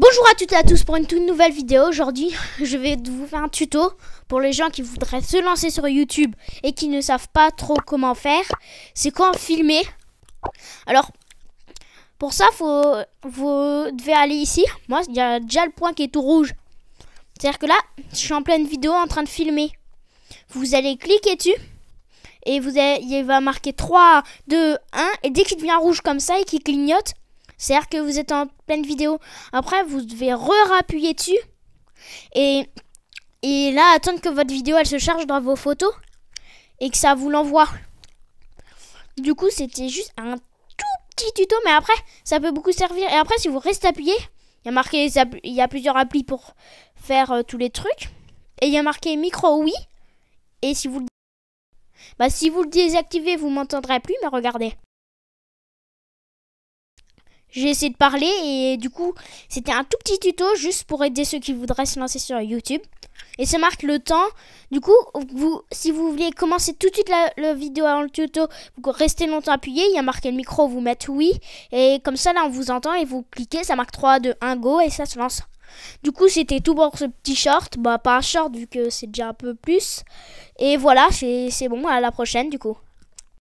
Bonjour à toutes et à tous pour une toute nouvelle vidéo. Aujourd'hui, je vais vous faire un tuto pour les gens qui voudraient se lancer sur YouTube et qui ne savent pas trop comment faire. C'est quand filmer. Alors, pour ça, vous devez aller ici. Moi, il y a déjà le point qui est tout rouge. C'est-à-dire que là, je suis en pleine vidéo en train de filmer. Vous allez cliquer dessus et vous allez, il va marquer 3, 2, 1. Et dès qu'il devient rouge comme ça et qu'il clignote, c'est-à-dire que vous êtes en pleine vidéo. Après, vous devez re rappuyer dessus. Et, et là, attendre que votre vidéo, elle se charge dans vos photos. Et que ça vous l'envoie. Du coup, c'était juste un tout petit tuto. Mais après, ça peut beaucoup servir. Et après, si vous restez appuyé, il y a marqué, il y a plusieurs applis pour faire euh, tous les trucs. Et il y a marqué micro oui. Et si vous le bah, si vous le désactivez, vous m'entendrez plus, mais regardez j'ai essayé de parler et du coup, c'était un tout petit tuto juste pour aider ceux qui voudraient se lancer sur YouTube. Et ça marque le temps. Du coup, vous, si vous voulez commencer tout de suite la, vidéo avant le tuto, vous restez longtemps appuyé. Il y a marqué le micro, vous mettez oui. Et comme ça, là, on vous entend et vous cliquez. Ça marque 3, 2, 1, go et ça se lance. Du coup, c'était tout pour ce petit short. Bah, pas un short vu que c'est déjà un peu plus. Et voilà, c'est bon. À la prochaine, du coup.